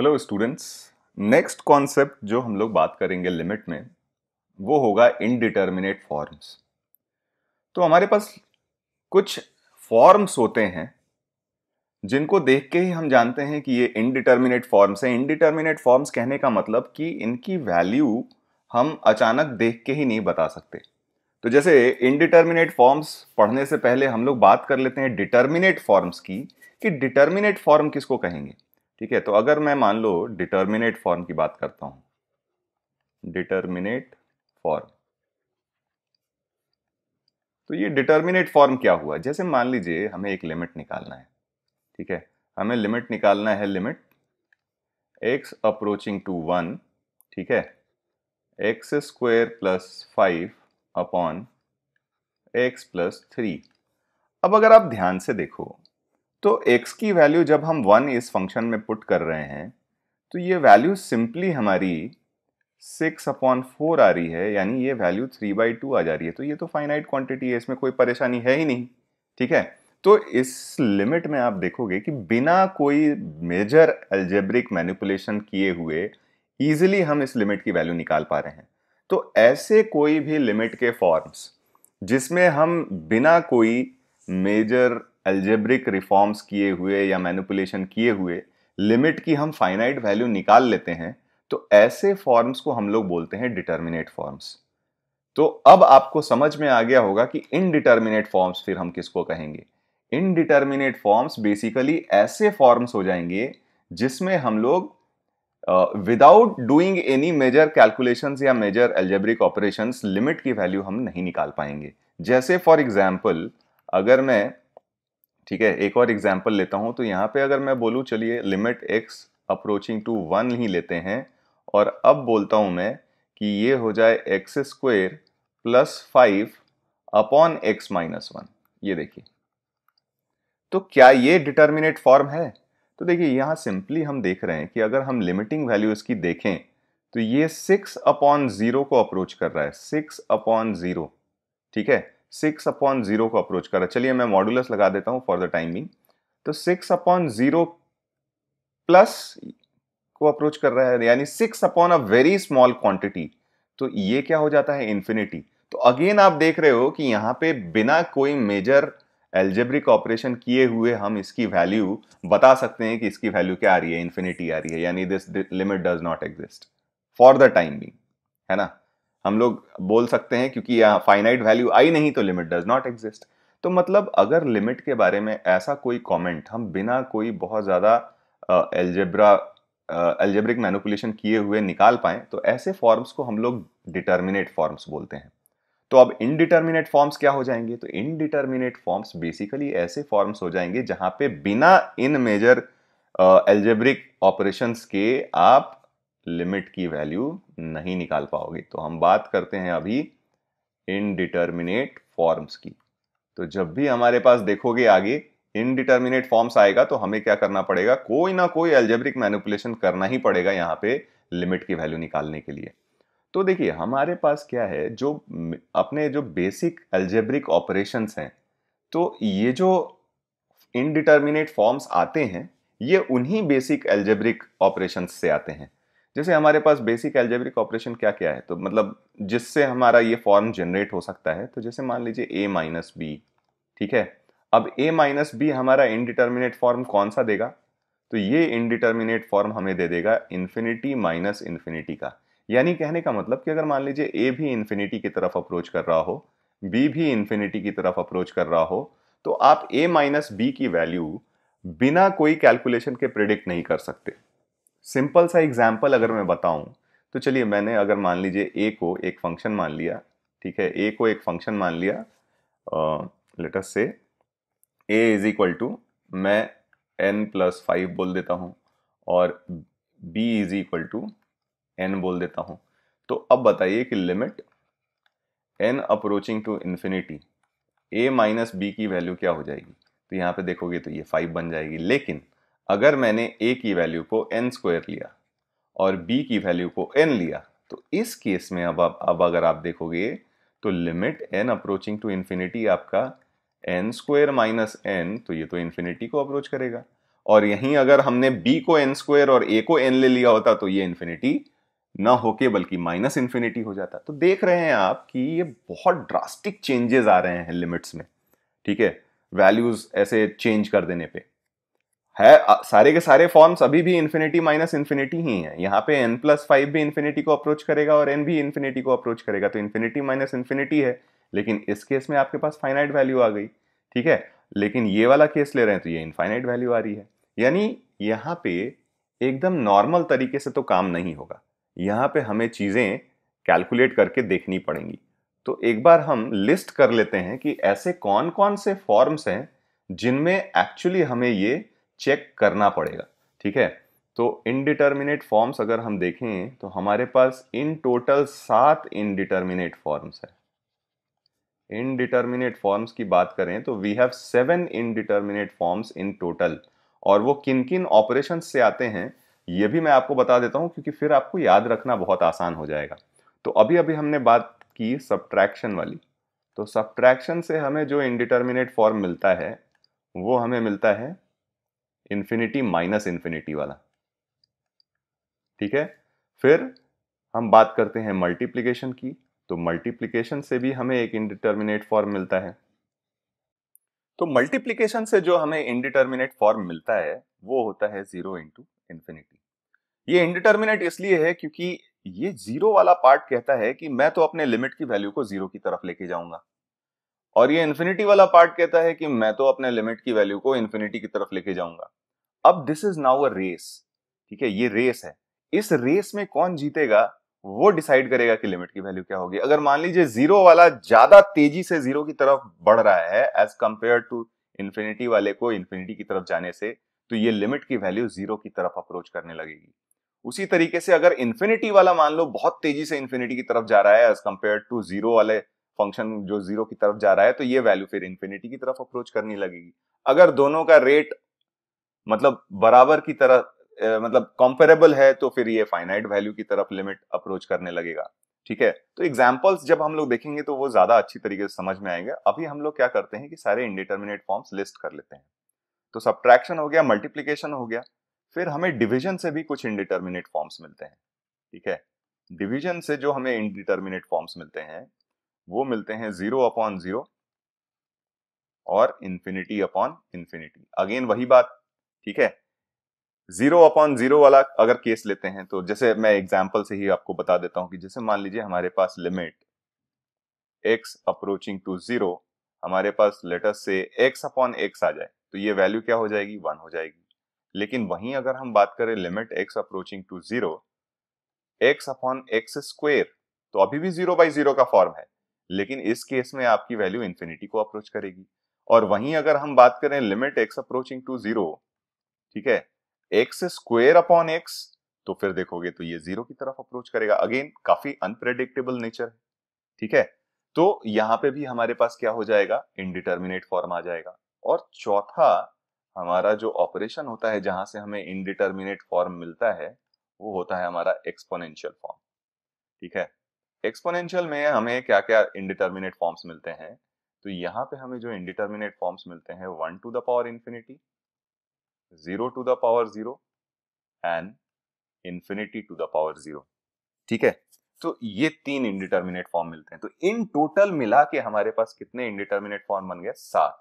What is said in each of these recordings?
hello students next concept जो हम लोग बात करेंगे लिमिट में वो होगा इनडिटर्मिनेट फॉर्म्स तो हमारे पास कुछ फॉर्म्स होते हैं जिनको देख के ही हम जानते हैं कि ये इनडिटर्मिनेट फॉर्म्स हैं इनडिटर्मिनेट फॉर्म्स कहने का मतलब कि इनकी वैल्यू हम अचानक देख के ही नहीं बता सकते तो जैसे इनडिटर्मिनेट फॉर्म्स पढ़ने से पहले हम लोग बात कर लेते हैं डिटर्मिनेट फॉर्म्स की कि डिटर्मिनेट फॉर्म किसको कहेंगे ठीक है तो अगर मैं मान लो डिटर्मिनेट फॉर्म की बात करता हूं डिटर्मिनेट फॉर्म तो ये डिटर्मिनेट फॉर्म क्या हुआ जैसे मान लीजिए हमें एक लिमिट निकालना है ठीक है हमें लिमिट निकालना है limit x approaching to one ठीक है x square plus five upon x plus three अब अगर आप ध्यान से देखो तो x की वैल्यू जब हम वन इस फंक्शन में पुट कर रहे हैं तो ये वैल्यू सिंपली हमारी सिक्स अपॉन फोर आ रही है यानी ये वैल्यू थ्री बाई टू आ जा रही है तो ये तो फाइनाइट क्वांटिटी है इसमें कोई परेशानी है ही नहीं ठीक है तो इस लिमिट में आप देखोगे कि बिना कोई मेजर एल्जेब्रिक मैनिपुलेशन किए हुए ईजिली हम इस लिमिट की वैल्यू निकाल पा रहे हैं तो ऐसे कोई भी लिमिट के फॉर्म्स जिसमें हम बिना कोई मेजर एल्जेब्रिक रिफॉर्म्स किए हुए या मैनिपुलेशन किए हुए लिमिट की हम फाइनाइट वैल्यू निकाल लेते हैं तो ऐसे फॉर्म्स को हम लोग बोलते हैं डिटर्मिनेट फॉर्म्स तो अब आपको समझ में आ गया होगा कि इनडिटर्मिनेट फॉर्म्स फिर हम किसको कहेंगे इनडिटर्मिनेट फॉर्म्स बेसिकली ऐसे फॉर्म्स हो जाएंगे जिसमें हम लोग without doing any major calculation या मेजर एल्जेब्रिक ऑपरेशन लिमिट की वैल्यू हम नहीं निकाल पाएंगे जैसे फॉर एग्जाम्पल अगर मैं ठीक है एक और एग्जाम्पल लेता हूँ तो यहाँ पे अगर मैं बोलूँ चलिए limit x approaching to one ही लेते हैं और अब बोलता हूँ मैं कि ये हो जाए x square plus five upon x minus one ये देखिए तो क्या ये डिटर्मिनेट फॉर्म है तो देखिए यहाँ सिंपली हम देख रहे हैं कि अगर हम लिमिटिंग वैल्यू इसकी देखें तो ये सिक्स अपॉन ज़ीरो को अप्रोच कर रहा है सिक्स अपॉन ज़ीरो ठीक है सिक्स अपॉन जीरो को अप्रोच है चलिए मैं मॉडुलस लगा देता हूँ फॉर द टाइमिंग तो सिक्स अपॉन जीरो प्लस को अप्रोच कर रहा है यानी six upon a very small quantity तो ये क्या हो जाता है इन्फिनिटी तो अगेन आप देख रहे हो कि यहाँ पे बिना कोई मेजर एल्जेब्रिक ऑपरेशन किए हुए हम इसकी वैल्यू बता सकते हैं कि इसकी वैल्यू क्या आ रही है इन्फिनिटी आ रही है यानी this limit does not exist for the time being है ना हम लोग बोल सकते हैं क्योंकि यहाँ फाइनाइट वैल्यू आई नहीं तो लिमिट डज नॉट एग्जिस्ट तो मतलब अगर लिमिट के बारे में ऐसा कोई कमेंट हम बिना कोई बहुत ज़्यादा एल्जेब्रा एल्जेब्रिक मैनुपुलेशन किए हुए निकाल पाएँ तो ऐसे फॉर्म्स को हम लोग डिटर्मिनेट फॉर्म्स बोलते हैं तो अब इनडिटर्मिनेट फॉर्म्स क्या हो जाएंगे तो इनडिटर्मिनेट फॉर्म्स बेसिकली ऐसे फॉर्म्स हो जाएंगे जहाँ पे बिना इन मेजर एल्जेब्रिक ऑपरेशंस के आप लिमिट की वैल्यू नहीं निकाल पाओगे तो हम बात करते हैं अभी इनडिटर्मिनेट फॉर्म्स की तो जब भी हमारे पास देखोगे आगे इनडिटर्मिनेट फॉर्म्स आएगा तो हमें क्या करना पड़ेगा कोई ना कोई एल्जेब्रिक मैनिपुलेशन करना ही पड़ेगा यहाँ पे लिमिट की वैल्यू निकालने के लिए तो देखिए हमारे पास क्या है जो अपने जो बेसिक एल्जेब्रिक ऑपरेशंस हैं तो ये जो इनडिटर्मिनेट फॉर्म्स आते हैं ये उन्हीं बेसिक एल्जेब्रिक ऑपरेशंस से आते हैं जैसे हमारे पास बेसिक एल्जेब्रिक ऑपरेशन क्या क्या है तो मतलब जिससे हमारा ये फॉर्म जनरेट हो सकता है तो जैसे मान लीजिए ए माइनस बी ठीक है अब ए माइनस बी हमारा इनडिटर्मिनेट फॉर्म कौन सा देगा तो ये इनडिटर्मिनेट फॉर्म हमें दे देगा इन्फिनिटी माइनस इन्फिनिटी का यानी कहने का मतलब कि अगर मान लीजिए ए भी इन्फिनिटी की तरफ अप्रोच कर रहा हो बी भी इन्फिनिटी की तरफ अप्रोच कर रहा हो तो आप ए माइनस बी की वैल्यू बिना कोई कैलकुलेशन के प्रिडिक्ट नहीं कर सकते सिंपल सा एग्जाम्पल अगर मैं बताऊँ तो चलिए मैंने अगर मान लीजिए ए को एक फंक्शन मान लिया ठीक है ए को एक फंक्शन मान लिया let's say A is equal to मैं एन प्लस फाइव बोल देता हूँ और B is equal to n बोल देता हूँ तो अब बताइए कि limit n approaching to infinity A minus B की वैल्यू क्या हो जाएगी तो यहाँ पे देखोगे तो ये फाइव बन जाएगी लेकिन अगर मैंने ए की वैल्यू को एन स्क्वायर लिया और बी की वैल्यू को एन लिया तो इस केस में अब आप अब अगर आप देखोगे तो limit n approaching to infinity आपका एन स्क्वायर माइनस एन तो ये तो इन्फिनिटी को अप्रोच करेगा और यहीं अगर हमने बी को एन स्क्वायर और ए को एन ले लिया होता तो ये इन्फिनिटी ना होके बल्कि माइनस इन्फिनिटी हो जाता तो देख रहे हैं आप कि ये बहुत ड्रास्टिक चेंजेस आ रहे हैं लिमिट्स में ठीक है वैल्यूज ऐसे चेंज कर देने पर है सारे के सारे फॉर्म्स अभी भी इन्फिनिटी माइनस इन्फिनिटी ही हैं यहाँ पे एन प्लस फाइव भी इन्फिनिटी को अप्रोच करेगा और एन भी इन्फिनिटी को अप्रोच करेगा तो इन्फिनिटी माइनस इन्फिनिटी है लेकिन इस केस में आपके पास फाइनाइट वैल्यू आ गई ठीक है लेकिन ये वाला केस ले रहे हैं तो ये इन्फाइनाइट वैल्यू आ रही है यानी यहाँ पे एकदम नॉर्मल तरीके से तो काम नहीं होगा यहाँ पे हमें चीज़ें कैलकुलेट करके देखनी पड़ेंगी तो एक बार हम लिस्ट कर लेते हैं कि ऐसे कौन कौन से फॉर्म्स हैं जिनमें एक्चुअली हमें ये चेक करना पड़ेगा ठीक है तो इनडिटर्मिनेट फॉर्म्स अगर हम देखें तो हमारे पास इन टोटल सात इनडिटर्मिनेट फॉर्म्स है इनडिटर्मिनेट फॉर्म्स की बात करें तो we have seven indeterminate forms in total और वो किन किन ऑपरेशन से आते हैं ये भी मैं आपको बता देता हूँ क्योंकि फिर आपको याद रखना बहुत आसान हो जाएगा तो अभी अभी हमने बात की सब्ट्रैक्शन वाली तो सब्ट्रैक्शन से हमें जो इनडिटर्मिनेट फॉर्म मिलता है वो हमें मिलता है इन्फिनिटी माइनस इन्फिनिटी वाला ठीक है फिर हम बात करते हैं मल्टीप्लिकेशन की तो मल्टीप्लिकेशन से भी हमें एक इनडिटर्मिनेट फॉर्म मिलता है तो मल्टीप्लिकेशन से जो हमें इनडिटर्मिनेट फॉर्म मिलता है वो होता है जीरो इंटू इन्फिनिटी ये इनडिटर्मिनेट इसलिए है क्योंकि ये जीरो वाला पार्ट कहता है कि मैं तो अपने लिमिट की वैल्यू को जीरो की तरफ लेके जाऊंगा और ये इन्फिनिटी वाला पार्ट कहता है कि मैं तो अपने लिमिट की वैल्यू को इन्फिनिटी की तरफ लेके जाऊंगा अब this is now a race ठीक है ये रेस है इस रेस में कौन जीतेगा वो डिसाइड करेगा कि लिमिट की वैल्यू क्या होगी अगर मान लीजिए जीरो वाला ज्यादा तेजी से जीरो की तरफ बढ़ रहा है एज कंपेयर टू इन्फिनिटी वाले को इन्फिनिटी की तरफ जाने से तो ये लिमिट की वैल्यू जीरो की तरफ अप्रोच करने लगेगी उसी तरीके से अगर इन्फिनिटी वाला मान लो बहुत तेजी से इन्फिनिटी की तरफ जा रहा है एज कंपेयर टू जीरो वाले फंक्शन जो जीरो की तरफ जा रहा है तो ये वैल्यू फिर इन्फिनिटी की तरफ अप्रोच करने लगेगी अगर दोनों का रेट मतलब बराबर की तरह मतलब कॉम्पेरेबल है तो फिर ये फाइनाइट वैल्यू की तरफ लिमिट अप्रोच करने लगेगा ठीक है तो एग्जाम्पल्स जब हम लोग देखेंगे तो वो ज्यादा अच्छी तरीके से समझ में आएंगे अभी हम लोग क्या करते हैं कि सारे इंडिटर्मिनेट फॉर्म्स लिस्ट कर लेते हैं तो सब्ट्रैक्शन हो गया मल्टीप्लीकेशन हो गया फिर हमें डिविजन से भी कुछ इंडिटर्मिनेट फॉर्म्स मिलते हैं ठीक है डिविजन से जो हमें इंडिटर्मिनेट फॉर्म्स मिलते हैं वो मिलते हैं जीरो अपॉन जीरो और इन्फिनिटी अपॉन इन्फिनिटी अगेन वही बात ठीक है जीरो अपॉन जीरो वाला अगर केस लेते हैं तो जैसे मैं एग्जाम्पल से ही आपको बता देता हूं कि जैसे मान लीजिए हमारे पास limit x approaching to zero हमारे पास let's say x upon x आ जाए तो ये वैल्यू क्या हो जाएगी वन हो जाएगी लेकिन वहीं अगर हम बात करें limit x approaching to zero x upon x square तो अभी भी जीरो बाई जीरो का फॉर्म है लेकिन इस केस में आपकी वैल्यू इंफिनिटी को अप्रोच करेगी और वहीं अगर हम बात करें limit x approaching to zero ठीक है एक्स स्क्वेयर अपॉन एक्स तो फिर देखोगे तो ये जीरो की तरफ अप्रोच करेगा अगेन काफी अनप्रेडिक्टेबल नेचर है ठीक है तो यहां पे भी हमारे पास क्या हो जाएगा इनडिटर्मिनेट फॉर्म आ जाएगा और चौथा हमारा जो ऑपरेशन होता है जहां से हमें इनडिटर्मिनेट फॉर्म मिलता है वो होता है हमारा एक्सपोनेंशियल फॉर्म ठीक है एक्सपोनेंशियल में हमें क्या क्या इनडिटर्मिनेट फॉर्म्स मिलते हैं तो यहाँ पे हमें जो इनडिटर्मिनेट फॉर्म्स मिलते हैं one to the power infinity zero to the power zero and infinity to the power zero ठीक है तो ये तीन इनडिटर्मिनेट फॉर्म मिलते हैं तो इन टोटल मिला के हमारे पास कितने इंडिटर्मिनेट फॉर्म बन गए सात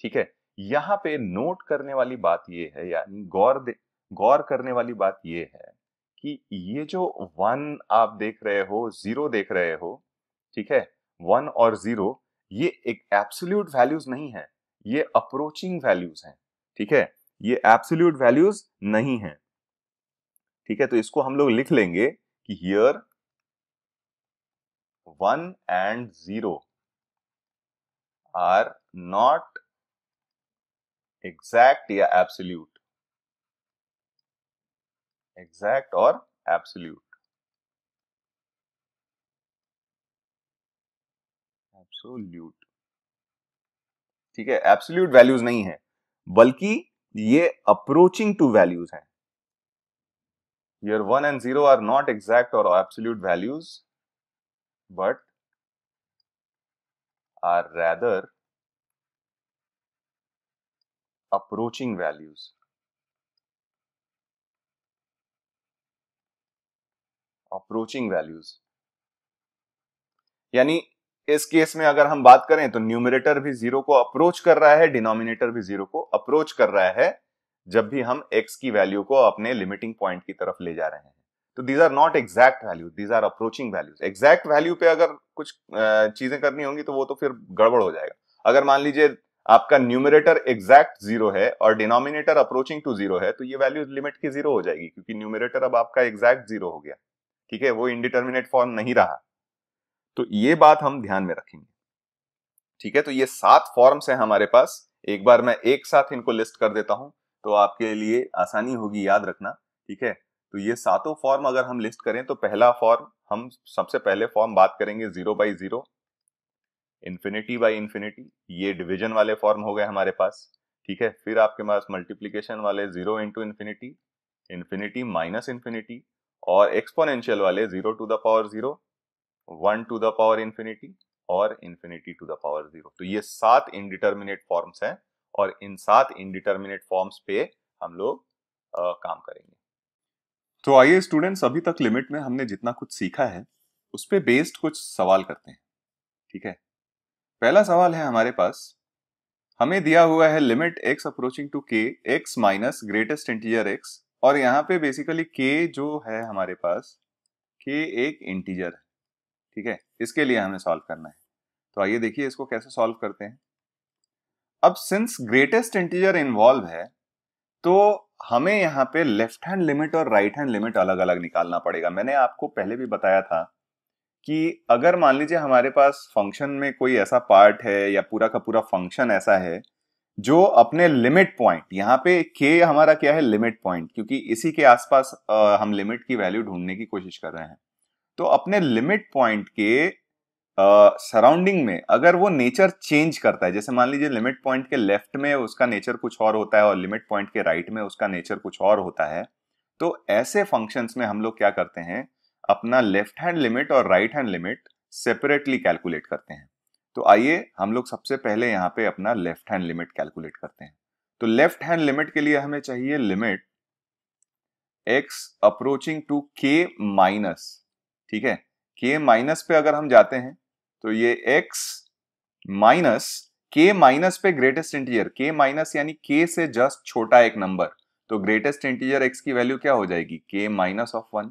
ठीक है यहां पे नोट करने वाली बात ये है यानी गौर गौर करने वाली बात ये है कि ये जो वन आप देख रहे हो जीरो देख रहे हो ठीक है वन और जीरो ये एक एब्सोल्यूट वैल्यूज नहीं है ये अप्रोचिंग वैल्यूज हैं ठीक है ये एब्सोल्यूट वैल्यूज नहीं है ठीक है तो इसको हम लोग लिख लेंगे कि here one and zero are not exact या एब्सोल्यूट एग्जैक्ट और एब्सोल्यूट एब्सोल्यूट ठीक है एब्सोल्यूट वैल्यूज नहीं है बल्कि ये अप्रोचिंग टू वैल्यूज हैं here one and zero are not exact और absolute values but are rather approaching values approaching values यानी इस केस में अगर हम बात करें तो न्यूमिनेटर भी जीरो को अप्रोच कर रहा है डिनोमिनेटर भी जीरो को अप्रोच कर रहा है जब भी हम x की वैल्यू को अपने लिमिटिंग पॉइंट की तरफ ले जा रहे हैं तो these are not exact value these are approaching values exact value पे अगर कुछ चीजें करनी होंगी तो वो तो फिर गड़बड़ हो जाएगा अगर मान लीजिए आपका न्यूमिनेटर एग्जैक्ट जीरो है और डिनोमिनेटर अप्रोचिंग टू जीरो है तो ये वैल्यू लिमिट की जीरो हो जाएगी क्योंकि न्यूमिनेटर अब आपका एग्जैक्ट जीरो हो गया ठीक है वो इनडिटर्मिनेट फॉर्म नहीं रहा तो ये बात हम ध्यान में रखेंगे ठीक है तो ये सात फॉर्म्स हैं हमारे पास एक बार मैं एक साथ इनको लिस्ट कर देता हूं तो आपके लिए आसानी होगी याद रखना ठीक है तो ये सातों फॉर्म अगर हम लिस्ट करें तो पहला फॉर्म हम सबसे पहले फॉर्म बात करेंगे zero by zero infinity by infinity ये डिविजन वाले फॉर्म हो गए हमारे पास ठीक है फिर आपके पास मल्टीप्लीकेशन वाले zero into infinity infinity minus infinity और एक्सपोनेंशियल वाले zero to the power zero one to the power infinity और infinity to the power zero तो ये सात इनडिटर्मिनेट फॉर्म्स हैं और इन सात इनडिटर्मिनेट फॉर्म्स पे हम लोग काम करेंगे तो आइए स्टूडेंट्स अभी तक लिमिट में हमने जितना कुछ सीखा है उस पर बेस्ड कुछ सवाल करते हैं ठीक है पहला सवाल है हमारे पास हमें दिया हुआ है limit x approaching to k x minus greatest integer x और यहाँ पे बेसिकली के जो है हमारे पास के एक इंटीजर है ठीक है इसके लिए हमें सॉल्व करना है तो आइए देखिए इसको कैसे सॉल्व करते हैं अब सिंस ग्रेटेस्ट इंटीजर इन्वॉल्व है तो हमें यहाँ पे लेफ्ट हैंड लिमिट और राइट हैंड लिमिट अलग अलग निकालना पड़ेगा मैंने आपको पहले भी बताया था कि अगर मान लीजिए हमारे पास फंक्शन में कोई ऐसा पार्ट है या पूरा का पूरा फंक्शन ऐसा है जो अपने लिमिट पॉइंट यहाँ पे के हमारा क्या है लिमिट पॉइंट क्योंकि इसी के आसपास हम लिमिट की वैल्यू ढूंढने की कोशिश कर रहे हैं तो अपने लिमिट पॉइंट के सराउंडिंग uh, में अगर वो नेचर चेंज करता है जैसे मान लीजिए लिमिट पॉइंट के लेफ्ट में उसका नेचर कुछ और होता है और लिमिट पॉइंट के राइट right में उसका नेचर कुछ और होता है तो ऐसे फंक्शंस में हम लोग क्या करते हैं अपना लेफ्ट हैंड लिमिट और right hand limit separately calculate करते हैं तो आइए हम लोग सबसे पहले यहाँ पे अपना लेफ्ट हैंड लिमिट कैलकुलेट करते हैं तो लेफ्ट हैंड लिमिट के लिए हमें चाहिए limit x approaching to k minus ठीक है के माइनस पे अगर हम जाते हैं तो ये एक्स माइनस के माइनस पे ग्रेटेस्ट इंटीजर के माइनस यानी के से जस्ट छोटा एक नंबर तो ग्रेटेस्ट इंटीजर एक्स की वैल्यू क्या हो जाएगी के माइनस ऑफ वन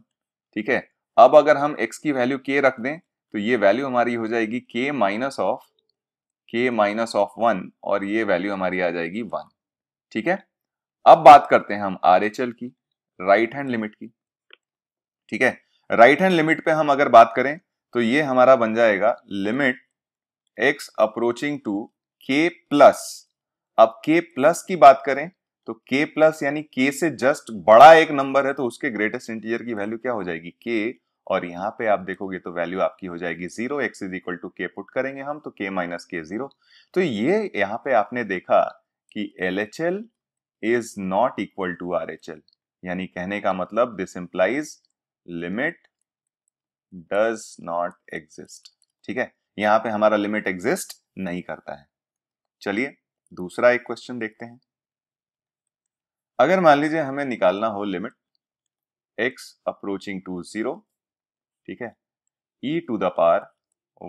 ठीक है अब अगर हम एक्स की वैल्यू के रख दें तो ये वैल्यू हमारी हो जाएगी k minus of k minus of one और ये वैल्यू हमारी आ जाएगी वन ठीक है अब बात करते हैं हम आर की राइट हैंड लिमिट की ठीक है राइट हैंड लिमिट पे हम अगर बात करें तो ये हमारा बन जाएगा limit x approaching to k plus अब के प्लस की बात करें तो के प्लस यानी के से जस्ट बड़ा एक नंबर है तो उसके ग्रेटेस्ट इंटीजर की वैल्यू क्या हो जाएगी के और यहाँ पे आप देखोगे तो वैल्यू आपकी हो जाएगी zero x is equal to k put करेंगे हम तो के माइनस के जीरो तो ये यहां पे आपने देखा कि L H L is not equal to R H L यानी कहने का मतलब this implies limit does not exist ठीक है यहां पे हमारा लिमिट एग्जिस्ट नहीं करता है चलिए दूसरा एक क्वेश्चन देखते हैं अगर मान लीजिए हमें निकालना हो limit x approaching to zero ठीक है e to the power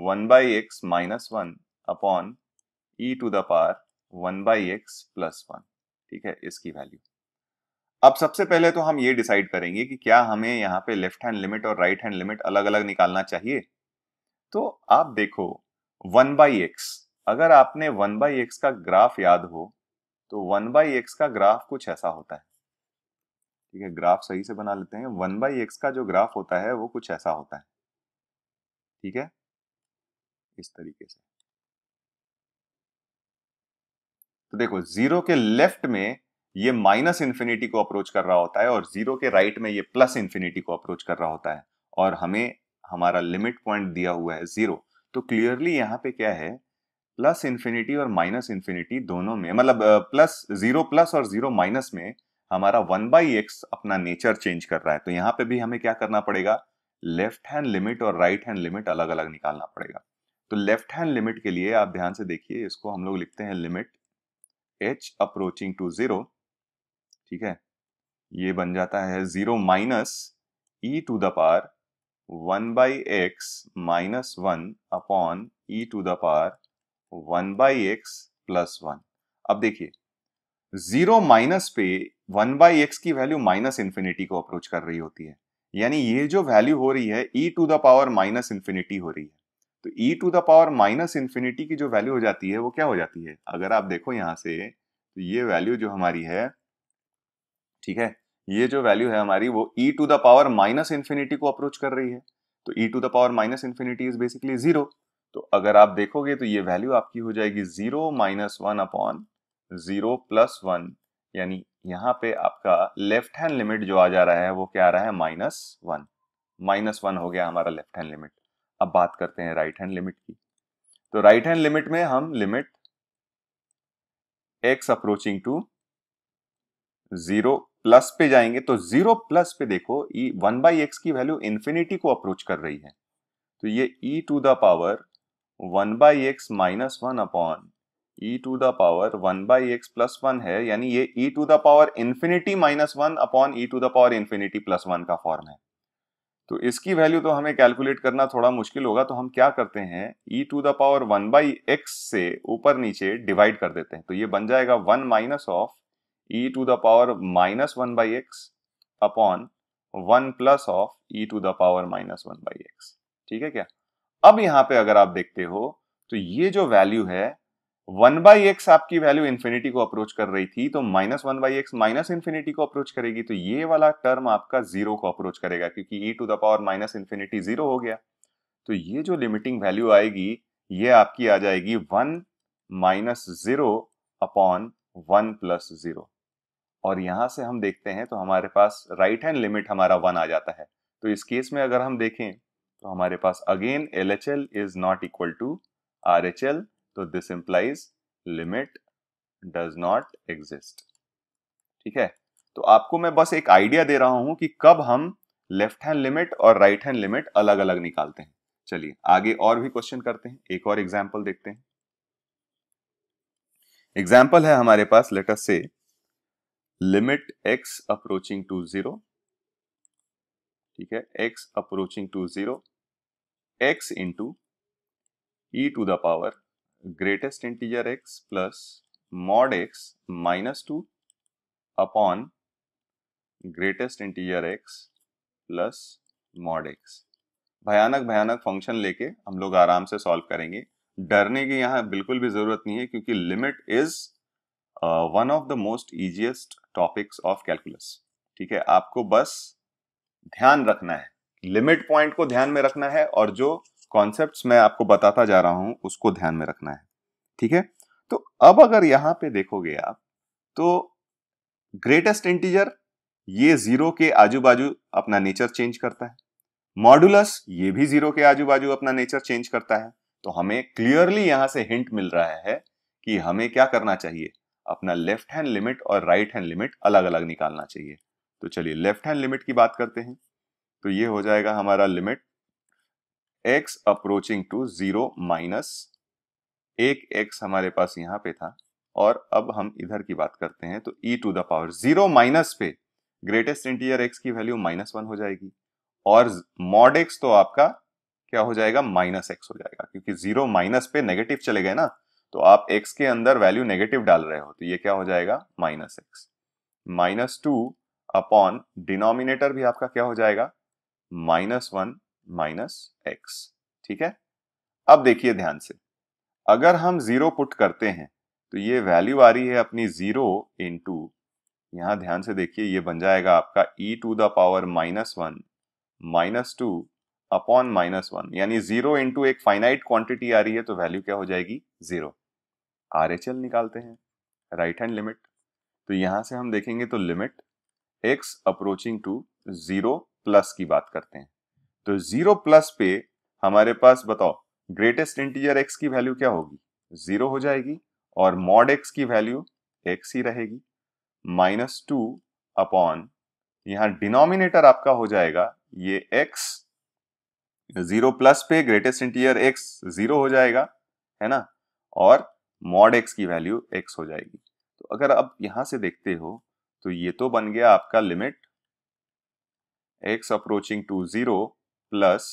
one by x minus one upon e to the power one by x plus one ठीक है इसकी वैल्यू अब सबसे पहले तो हम ये डिसाइड करेंगे कि क्या हमें यहाँ पे लेफ्ट हैंड लिमिट और राइट हैंड लिमिट अलग अलग निकालना चाहिए तो आप देखो वन बाई एक्स अगर आपने वन बाई एक्स का ग्राफ याद हो तो वन बाई एक्स का ग्राफ कुछ ऐसा होता है ठीक है ग्राफ सही से बना लेते हैं वन बाई एक्स का जो ग्राफ होता है वो कुछ ऐसा होता है ठीक है इस तरीके से तो देखो जीरो के लेफ्ट में ये माइनस इन्फिनिटी को अप्रोच कर रहा होता है और जीरो के राइट में ये प्लस इन्फिनिटी को अप्रोच कर रहा होता है और हमें हमारा लिमिट पॉइंट दिया हुआ है जीरो तो क्लियरली यहाँ पे क्या है प्लस इन्फिनिटी और माइनस इन्फिनिटी दोनों में मतलब प्लस जीरो प्लस और जीरो माइनस में हमारा वन बाई एक्स अपना नेचर चेंज कर रहा है तो यहाँ पे भी हमें क्या करना पड़ेगा लेफ्ट हैंड लिमिट और राइट हैंड लिमिट अलग अलग निकालना पड़ेगा तो लेफ्ट हैंड लिमिट के लिए आप ध्यान से देखिए इसको हम लोग लिखते हैं limit h approaching to zero ठीक है ये बन जाता है zero minus e to the power one by x minus one upon e to the power one by x plus one अब देखिए जीरो माइनस पे वन बाई एक्स की वैल्यू माइनस इंफिनिटी को अप्रोच कर रही होती है यानी ये जो वैल्यू हो रही है e to the power minus infinity हो रही है तो e to the power minus infinity की जो वैल्यू हो जाती है वो क्या हो जाती है अगर आप देखो यहां से तो ये वैल्यू जो हमारी है ठीक है ये जो वैल्यू है हमारी वो e to the power minus infinity को अप्रोच कर रही है तो e to the power minus infinity is basically zero तो अगर आप देखोगे तो ये वैल्यू आपकी हो जाएगी zero minus one upon zero plus one यानी यहाँ पे आपका लेफ्ट हैंड लिमिट जो आ जा रहा है वो क्या आ रहा है माइनस वन माइनस वन हो गया हमारा लेफ्ट हैंड लिमिट अब बात करते हैं राइट हैंड लिमिट की तो राइट हैंड लिमिट में हम limit x approaching to zero plus पे जाएंगे तो जीरो प्लस पे देखो ई वन बाई एक्स की वैल्यू इन्फिनिटी को अप्रोच कर रही है तो ये e to the power one by x minus one upon e to the power one by x plus one है यानी ये e to the power infinity minus one upon e to the power infinity plus one का form है तो इसकी value तो हमें calculate करना थोड़ा मुश्किल होगा तो हम क्या करते हैं e to the power one by x से ऊपर नीचे डिवाइड कर देते हैं तो ये बन जाएगा one minus of e e to the power minus 1 by x upon one plus of e to the power minus one by x ठीक है क्या अब यहां पे अगर आप देखते हो तो ये जो वैल्यू है वन बाई एक्स आपकी वैल्यू इंफिनिटी को अप्रोच कर रही थी तो minus one by x minus infinity को अप्रोच करेगी तो ये वाला टर्म आपका जीरो को अप्रोच करेगा क्योंकि e to the power minus infinity zero हो गया तो ये जो लिमिटिंग वैल्यू आएगी ये आपकी आ जाएगी one minus zero upon one plus zero और यहां से हम देखते हैं तो हमारे पास राइट हैंड लिमिट हमारा वन आ जाता है तो इस केस में अगर हम देखें तो हमारे पास again L H L is not equal to R H L तो this implies limit does not exist ठीक है तो आपको मैं बस एक आइडिया दे रहा हूं कि कब हम लेफ्ट हैंड लिमिट और राइट हैंड लिमिट अलग अलग निकालते हैं चलिए आगे और भी क्वेश्चन करते हैं एक और एग्जाम्पल देखते हैं एग्जाम्पल है हमारे पास लेटर से limit x approaching to zero ठीक है x approaching to zero x into e to the power greatest integer x plus mod x minus two upon greatest integer x plus mod x भयानक भयानक function लेके हम लोग आराम से solve करेंगे डरने की यहां बिल्कुल भी जरूरत नहीं है क्योंकि limit is one of the most easiest topics of calculus ठीक है आपको बस ध्यान रखना है लिमिट पॉइंट को ध्यान में रखना है और जो कॉन्सेप्ट मैं आपको बताता जा रहा हूं उसको ध्यान में रखना है ठीक है तो अब अगर यहां पे देखोगे आप तो ग्रेटेस्ट इंटीजर ये जीरो के आजू बाजू अपना नेचर चेंज करता है मॉडुलस ये भी जीरो के आजू बाजू अपना नेचर चेंज करता है तो हमें क्लियरली यहां से हिंट मिल रहा है कि हमें क्या करना चाहिए अपना लेफ्ट हैंड लिमिट और राइट हैंड लिमिट अलग अलग निकालना चाहिए तो चलिए लेफ्ट हैंड लिमिट की बात करते हैं तो ये हो जाएगा हमारा limit x approaching to zero minus एक एक्स हमारे पास यहां पे था और अब हम इधर की बात करते हैं तो e to the power zero minus पे ग्रेटेस्ट इंटीरियर x की वैल्यू माइनस वन हो जाएगी और मॉड x तो आपका क्या हो जाएगा माइनस एक्स हो जाएगा क्योंकि जीरो माइनस पे नेगेटिव चले गए ना तो आप x के अंदर वैल्यू नेगेटिव डाल रहे हो तो ये क्या हो जाएगा minus x minus two upon denominator भी आपका क्या हो जाएगा माइनस वन माइनस एक्स ठीक है अब देखिए ध्यान से अगर हम जीरो पुट करते हैं तो ये वैल्यू आ रही है अपनी जीरो इन टू यहां ध्यान से देखिए ये बन जाएगा आपका e to the power minus one minus two upon minus one यानी जीरो इंटू एक फाइनाइट क्वांटिटी आ रही है तो वैल्यू क्या हो जाएगी जीरो आर निकालते हैं राइट हैंड लिमिट तो यहां से हम देखेंगे तो limit x approaching to zero plus की बात करते हैं तो जीरो प्लस पे हमारे पास बताओ ग्रेटेस्ट इंटीजर x की वैल्यू क्या होगी जीरो हो जाएगी और मॉड x की वैल्यू x ही रहेगी माइनस टू अपॉन यहां डिनोमिनेटर आपका हो जाएगा ये x जीरो प्लस पे ग्रेटेस्ट इंटीजर x जीरो हो जाएगा है ना और मॉड एक्स की वैल्यू एक्स हो जाएगी तो अगर आप यहां से देखते हो तो ये तो बन गया आपका limit x approaching to zero plus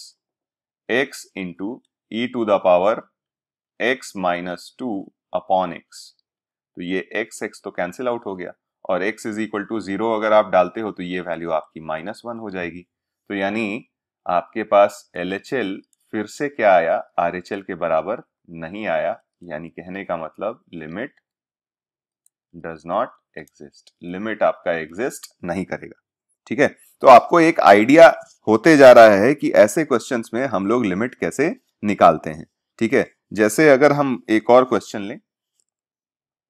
x into e to the power x minus two upon x तो ये एक्स एक्स तो कैंसिल आउट हो गया और x is equal to zero अगर आप डालते हो तो ये वैल्यू आपकी माइनस वन हो जाएगी तो यानी आपके पास एल फिर से क्या आया आर के बराबर नहीं आया यानी कहने का मतलब limit does not exist limit आपका एग्जिस्ट नहीं करेगा ठीक है तो आपको एक आइडिया होते जा रहा है कि ऐसे क्वेश्चन में हम लोग लिमिट कैसे निकालते हैं ठीक है जैसे अगर हम एक और क्वेश्चन लें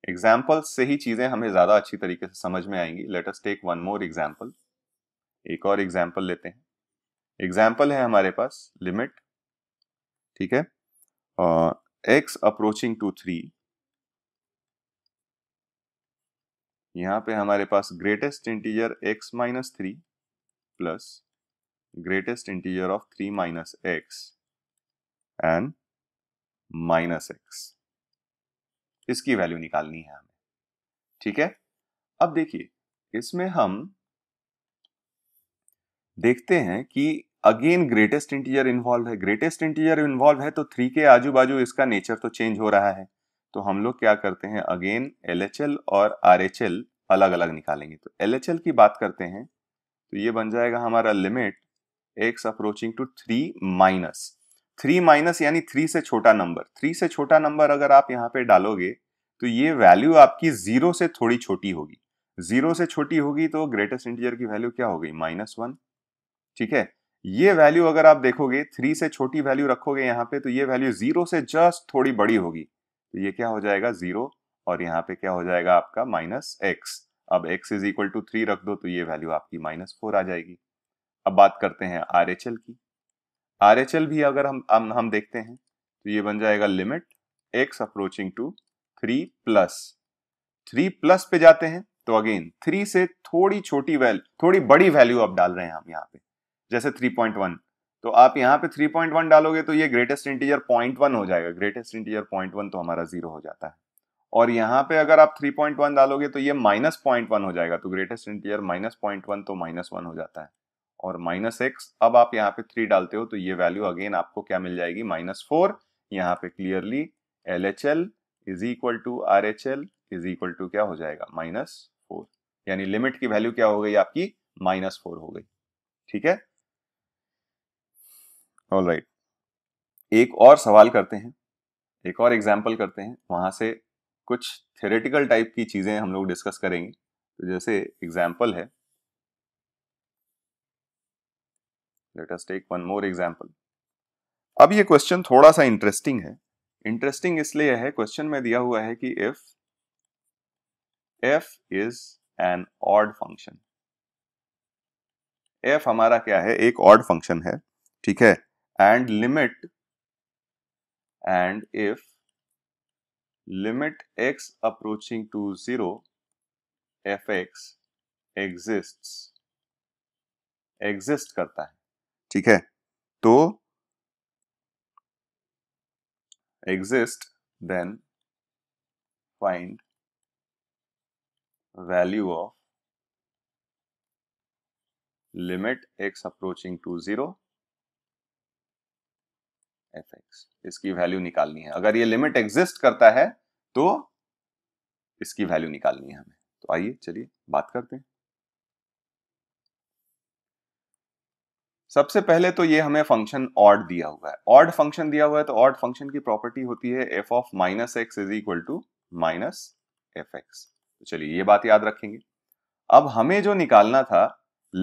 एग्जाम्पल से ही चीजें हमें ज्यादा अच्छी तरीके से समझ में आएंगी let us take one more example एक और एग्जाम्पल लेते हैं एग्जाम्पल है हमारे पास लिमिट ठीक है x अप्रोचिंग टू थ्री यहां पे हमारे पास greatest integer x minus three plus greatest integer of three minus x and minus x इसकी वैल्यू निकालनी है हमें ठीक है अब देखिए इसमें हम देखते हैं कि अगेन ग्रेटेस्ट इंटीजर इन्वॉल्व है ग्रेटेस्ट इंटीजर इन्वॉल्व है तो थ्री के आजू बाजू इसका नेचर तो चेंज हो रहा है तो हम लोग क्या करते हैं अगेन एल और आर अलग अलग निकालेंगे तो एल की बात करते हैं तो ये बन जाएगा हमारा limit x approaching to three minus three minus यानी थ्री से छोटा नंबर थ्री से छोटा नंबर अगर आप यहाँ पे डालोगे तो ये वैल्यू आपकी जीरो से थोड़ी छोटी होगी जीरो से छोटी होगी तो ग्रेटेस्ट इंटीजर की वैल्यू क्या हो गई माइनस वन ठीक है ये वैल्यू अगर आप देखोगे थ्री से छोटी वैल्यू रखोगे यहाँ पे तो ये वैल्यू जीरो से जस्ट थोड़ी बड़ी होगी तो ये क्या हो जाएगा जीरो और यहाँ पे क्या हो जाएगा आपका माइनस एक्स अब x is equal to three रख दो तो ये वैल्यू आपकी माइनस फोर आ जाएगी अब बात करते हैं आर एच एल की आर एच एल भी अगर हम हम हम देखते हैं तो ये बन जाएगा limit x approaching to three plus three plus पे जाते हैं तो अगेन थ्री से थोड़ी छोटी वैल्यू थोड़ी बड़ी वैल्यू अब डाल रहे हैं हम यहाँ पे जैसे 3.1 तो आप यहाँ पे 3.1 डालोगे तो ये ग्रेटेस्ट इंटीजर 0.1 हो जाएगा ग्रेटेस्ट इंटीजर 0.1 तो हमारा जीरो हो जाता है और यहाँ पे अगर आप 3.1 डालोगे तो ये माइनस पॉइंट हो जाएगा तो ग्रेटेस्ट इंटीजर माइनस पॉइंट तो माइनस हो जाता है और माइनस एक्स अब आप यहाँ पे थ्री डालते हो तो ये वैल्यू अगेन आपको क्या मिल जाएगी माइनस फोर यहाँ पे clearly L H L is equal to R H L is equal to क्या हो जाएगा माइनस फोर यानी लिमिट की वैल्यू क्या हो गई आपकी माइनस फोर हो गई ठीक है ऑल राइट एक और सवाल करते हैं एक और एग्जाम्पल करते हैं वहां से कुछ थेरेटिकल टाइप की चीज़ें हम लोग डिस्कस करेंगे तो जैसे एग्जाम्पल है let us take one more example अब ये क्वेश्चन थोड़ा सा इंटरेस्टिंग है इंटरेस्टिंग इसलिए है क्वेश्चन में दिया हुआ है कि if f is an odd function f हमारा क्या है एक ऑड फंक्शन है ठीक है and limit and if limit x approaching to 0 fx exists exist करता है ठीक है तो exist then find value of limit x approaching to zero f x इसकी वैल्यू निकालनी है अगर ये लिमिट एग्जिस्ट करता है तो इसकी वैल्यू निकालनी है हमें तो आइए चलिए बात करते हैं सबसे पहले तो ये हमें फंक्शन ऑड दिया हुआ है ऑड फंक्शन दिया हुआ है तो ऑड फंक्शन की प्रॉपर्टी होती है f of minus x is equal to minus f x तो चलिए ये बात याद रखेंगे अब हमें जो निकालना था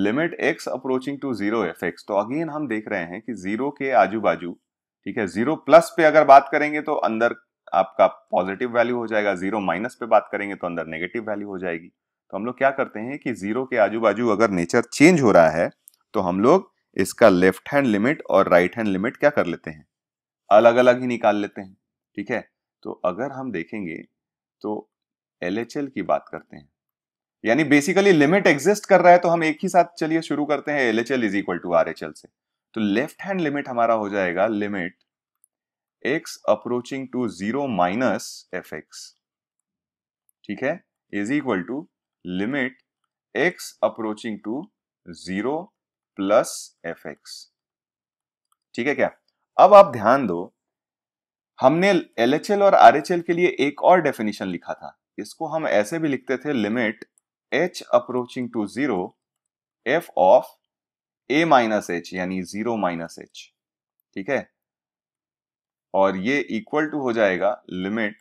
limit x approaching to zero f x तो अगेन हम देख रहे हैं कि जीरो के आजू बाजू ठीक है जीरो प्लस पे अगर बात करेंगे तो अंदर आपका पॉजिटिव वैल्यू हो जाएगा जीरो माइनस पे बात करेंगे तो अंदर नेगेटिव वैल्यू हो जाएगी तो हम लोग क्या करते हैं कि जीरो के आजू बाजू अगर नेचर चेंज हो रहा है तो हम लोग इसका लेफ्ट हैंड लिमिट और राइट हैंड लिमिट क्या कर लेते हैं अलग अलग ही निकाल लेते हैं ठीक है तो अगर हम देखेंगे तो एल की बात करते हैं यानी बेसिकली लिमिट एग्जिस्ट कर रहा है तो हम एक ही साथ चलिए शुरू करते हैं L H L is equal to R H L से तो लेफ्ट हैंड लिमिट हमारा हो जाएगा limit x approaching to zero minus f x ठीक है is equal to limit x approaching to zero plus f x ठीक है क्या अब आप ध्यान दो हमने एल और आर के लिए एक और डेफिनेशन लिखा था इसको हम ऐसे भी लिखते थे limit h approaching to zero f of a minus h यानी जीरो माइनस एच ठीक है और ये इक्वल टू हो जाएगा limit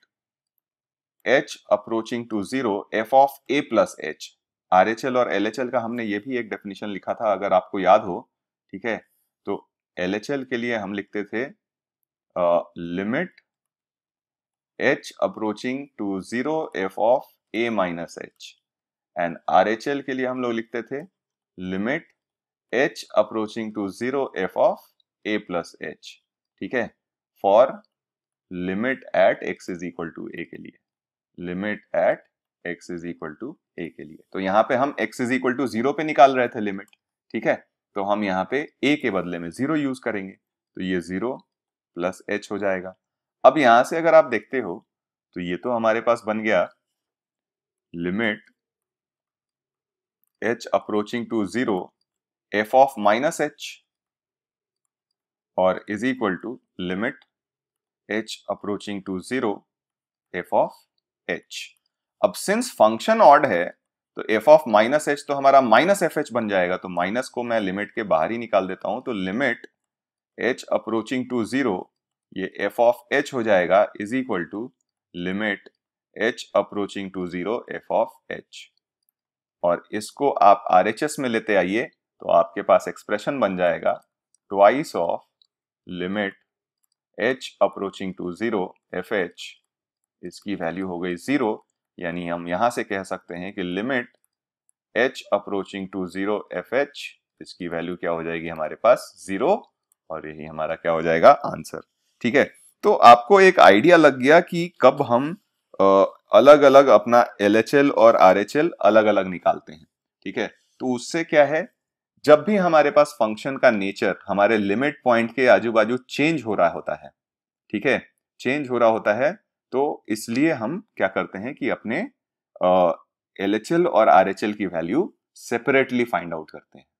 h approaching to zero f of a plus h R H L और एल एच एल का हमने ये भी एक डेफिनेशन लिखा था अगर आपको याद हो ठीक है तो एल एच एल के लिए हम लिखते थे limit h approaching to zero f of a minus h and R H L के लिए हम लोग लिखते थे limit h approaching to zero f of a plus h ठीक है for limit at x is equal to a के लिए limit at x is equal to a के लिए तो यहां पे हम x is equal to zero पे निकाल रहे थे लिमिट ठीक है तो हम यहां पे a के बदले में जीरो यूज करेंगे तो ये जीरो प्लस एच हो जाएगा अब यहां से अगर आप देखते हो तो ये तो हमारे पास बन गया limit h approaching to zero f of minus h और is equal to limit h approaching to zero f of h अब सिंस फंक्शन ऑड है तो एफ ऑफ माइनस एच तो हमारा माइनस एफ एच बन जाएगा तो माइनस को मैं लिमिट के बाहर ही निकाल देता हूं तो limit h approaching to zero ये एफ ऑफ एच हो जाएगा is equal to limit h approaching to zero f of h और इसको आप आर एच एस में लेते आइए तो आपके पास एक्सप्रेशन बन जाएगा twice of limit h approaching to zero f h इसकी वैल्यू हो गई जीरो यानी हम यहां से कह सकते हैं कि limit h approaching to zero f h इसकी वैल्यू क्या हो जाएगी हमारे पास जीरो और यही हमारा क्या हो जाएगा आंसर ठीक है तो आपको एक आइडिया लग गया कि कब हम आ, अलग अलग अपना एल और आर अलग अलग निकालते हैं ठीक है तो उससे क्या है जब भी हमारे पास फंक्शन का नेचर हमारे लिमिट पॉइंट के आजू बाजू चेंज हो रहा होता है ठीक है चेंज हो रहा होता है तो इसलिए हम क्या करते हैं कि अपने एल uh, और आर की वैल्यू सेपरेटली फाइंड आउट करते हैं